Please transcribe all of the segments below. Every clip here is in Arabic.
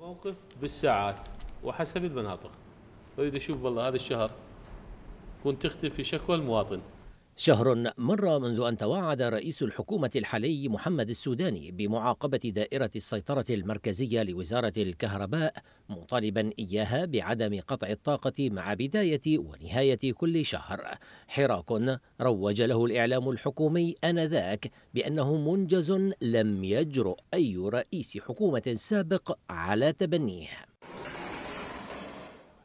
موقف بالساعات وحسب المناطق اريد اشوف والله هذا الشهر كنت تختفي شكوى المواطن شهر مر منذ أن توعد رئيس الحكومة الحالي محمد السوداني بمعاقبة دائرة السيطرة المركزية لوزارة الكهرباء مطالبا إياها بعدم قطع الطاقة مع بداية ونهاية كل شهر حراك روج له الإعلام الحكومي آنذاك بأنه منجز لم يجرؤ أي رئيس حكومة سابق على تبنيه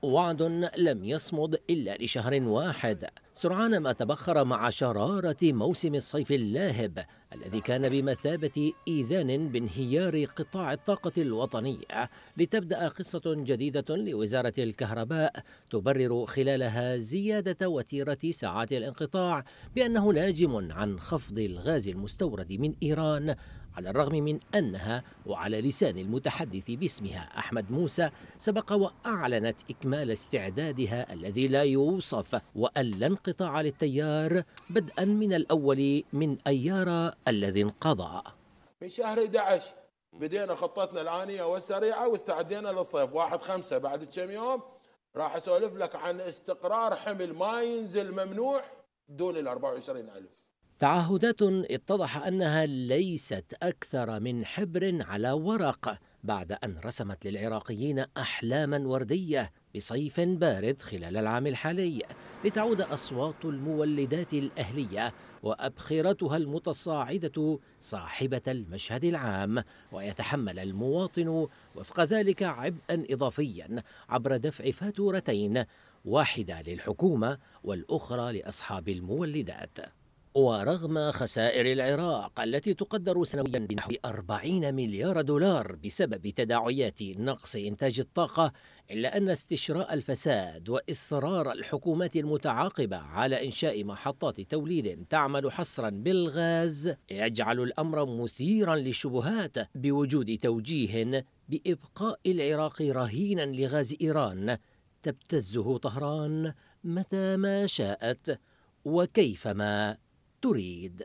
وعد لم يصمد إلا لشهر واحد سرعان ما تبخر مع شرارة موسم الصيف اللاهب الذي كان بمثابة إيذان بانهيار قطاع الطاقة الوطنية لتبدأ قصة جديدة لوزارة الكهرباء تبرر خلالها زيادة وتيرة ساعات الانقطاع بأنه ناجم عن خفض الغاز المستورد من إيران على الرغم من أنها وعلى لسان المتحدث باسمها أحمد موسى سبق وأعلنت إكمال استعدادها الذي لا يوصف وأن لن القطاع للتيار بدءا من الأول من أيار الذي انقضى من شهر 11 بدينا خطتنا العانية والسريعة واستعدينا للصيف واحد خمسة بعد كم يوم راح أسولف لك عن استقرار حمل ما ينزل ممنوع دون ال 24 ألف تعهدات اتضح أنها ليست أكثر من حبر على ورق بعد أن رسمت للعراقيين أحلاما وردية بصيف بارد خلال العام الحالي لتعود أصوات المولدات الأهلية وأبخرتها المتصاعدة صاحبة المشهد العام ويتحمل المواطن وفق ذلك عبئا إضافيا عبر دفع فاتورتين واحدة للحكومة والأخرى لأصحاب المولدات ورغم خسائر العراق التي تقدر سنويا بنحو 40 مليار دولار بسبب تداعيات نقص إنتاج الطاقة إلا أن استشراء الفساد وإصرار الحكومات المتعاقبة على إنشاء محطات توليد تعمل حصرا بالغاز يجعل الأمر مثيرا للشبهات بوجود توجيه بإبقاء العراق رهينا لغاز إيران تبتزه طهران متى ما شاءت وكيفما تريد